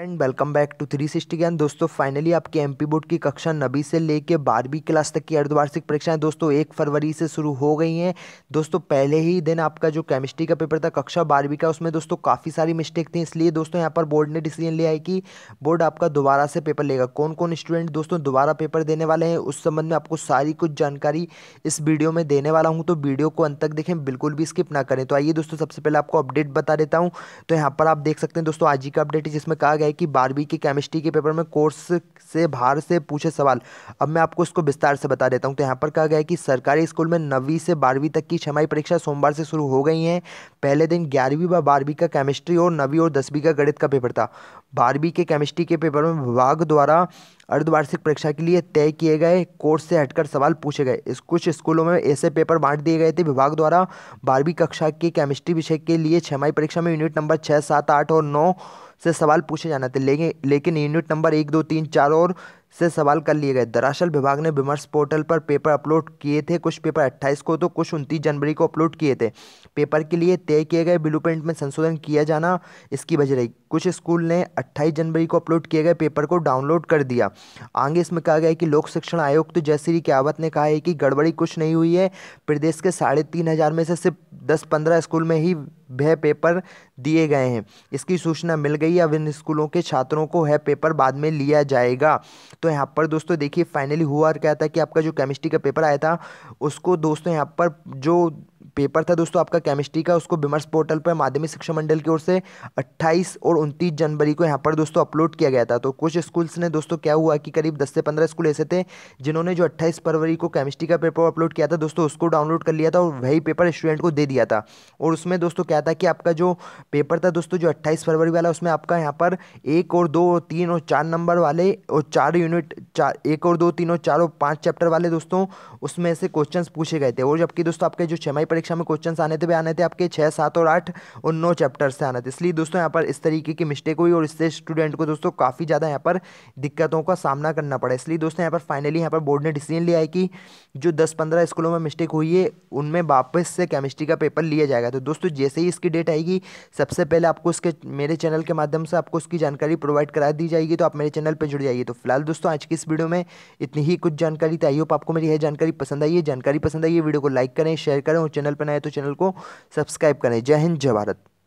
and welcome back to three sixty Gyan दोस्तों finally आपके MP board की कक्षा नबी से लेके बारहवीं क्लास तक की अर्धवार्षिक परीक्षाएं दोस्तों एक फरवरी से शुरू हो गई हैं दोस्तों पहले ही दिन आपका जो केमिस्ट्री का पेपर था कक्षा बारहवीं का उसमें दोस्तों काफ़ी सारी मिस्टेक थी इसलिए दोस्तों यहाँ पर बोर्ड ने डिसीजन लिया है कि बोर्ड आपका दोबारा से पेपर लेगा कौन कौन स्टूडेंट दोस्तों दोबारा पेपर देने वाले हैं उस संबंध में आपको सारी कुछ जानकारी इस वीडियो में देने वाला हूँ तो वीडियो को अंत तक देखें बिल्कुल भी स्किप ना करें तो आइए दोस्तों सबसे पहले आपको अपडेट बता देता हूँ तो यहाँ पर आप देख सकते हैं दोस्तों आज ही का अपडेट है जिसमें कहा गया है कि बारहवीं के केमिस्ट्री के पेपर में कोर्स से बाहर से पूछे सवाल अब मैं आपको इसको विस्तार से बता देता हूँ तो यहाँ पर कहा गया है कि सरकारी स्कूल में नवीं से बारहवीं तक की छमाई परीक्षा सोमवार से शुरू हो गई हैं पहले दिन ग्यारहवीं व बारहवीं का केमिस्ट्री और नवीं और दसवीं का गणित का पेपर था बारहवीं के केमिस्ट्री के पेपर में विभाग द्वारा अर्धवार्षिक परीक्षा के लिए तय किए गए कोर्स से हटकर सवाल पूछे गए इस कुछ स्कूलों में ऐसे पेपर बांट दिए गए थे विभाग द्वारा बारहवीं कक्षा के केमिस्ट्री विषय के लिए छमाई परीक्षा में यूनिट नंबर छः सात आठ और नौ से सवाल पूछे जाना थे लेकिन लेकिन यूनिट नंबर एक दो तीन चार और से सवाल कर लिए गए दरअसल विभाग ने विमर्श पोर्टल पर पेपर अपलोड किए थे कुछ पेपर 28 को तो कुछ उनतीस जनवरी को अपलोड किए थे पेपर के लिए तय किए गए ब्लू में संशोधन किया जाना इसकी वजह रही कुछ स्कूल ने 28 जनवरी को अपलोड किए गए पेपर को डाउनलोड कर दिया आगे इसमें कहा गया कि लोक शिक्षण आयुक्त तो जयश्री कियावत ने कहा है कि गड़बड़ी कुछ नहीं हुई है प्रदेश के साढ़े तीन हज़ार में से सिर्फ दस पंद्रह स्कूल में ही वह पेपर दिए गए हैं इसकी सूचना मिल गई अब इन स्कूलों के छात्रों को है पेपर बाद में लिया जाएगा तो यहाँ पर दोस्तों देखिए फाइनली हुआ और क्या था कि आपका जो केमिस्ट्री का पेपर आया था उसको दोस्तों यहाँ पर जो पेपर था दोस्तों आपका केमिस्ट्री का उसको विमर्श पोर्टल पर माध्यमिक शिक्षा मंडल की ओर से अट्ठाईस और उनतीस जनवरी को यहाँ पर दोस्तों अपलोड किया गया था तो कुछ स्कूल्स ने दोस्तों क्या हुआ कि करीब दस से पंद्रह स्कूल ऐसे थे जिन्होंने जो अट्ठाईस फरवरी को केमिस्ट्री का पेपर अपलोड किया था दोस्तों उसको डाउनलोड कर लिया था और वही पेपर स्टूडेंट को दे दिया था और उसमें दोस्तों क्या था कि आपका जो पेपर था दोस्तों जो अट्ठाईस फरवरी वाला उसमें आपका यहाँ पर एक और दो तीन और चार नंबर वाले और चार यूनिट चार एक और दो तीन और चार और पाँच चैप्टर वाले दोस्तों उसमें से क्वेश्चन पूछे गए थे और जबकि दोस्तों आपके जो छमाई परीक्षा परीक्षा में क्वेश्चन आने थे भी आने थे आपके छः सात और आठ और नौ चैप्टर से आने थे इसलिए दोस्तों यहाँ पर इस तरीके की मिस्टेक हुई और इससे स्टूडेंट को दोस्तों काफ़ी ज़्यादा यहाँ पर दिक्कतों का सामना करना पड़ा इसलिए दोस्तों यहाँ पर फाइनली यहाँ पर बोर्ड ने डिसीजन लिया है कि जो दस पंद्रह स्कूलों में मिस्टेक हुई है उनमें वापस से केमिस्ट्री का पेपर लिया जाएगा तो दोस्तों जैसे ही इसकी डेट आएगी सबसे पहले आपको उसके मेरे चैनल के माध्यम से आपको उसकी जानकारी प्रोवाइड करा दी जाएगी तो आप मेरे चैनल पर जुड़ जाइए तो फिलहाल दोस्तों आज की इस वीडियो में इतनी ही कुछ जानकारी तो आई होप आपको मेरी यह जानकारी पसंद आई है जानकारी पसंद आई है वीडियो को लाइक करें शेयर करें और चैनल पर नए तो चैनल को सब्सक्राइब करें जय हिंद जय भारत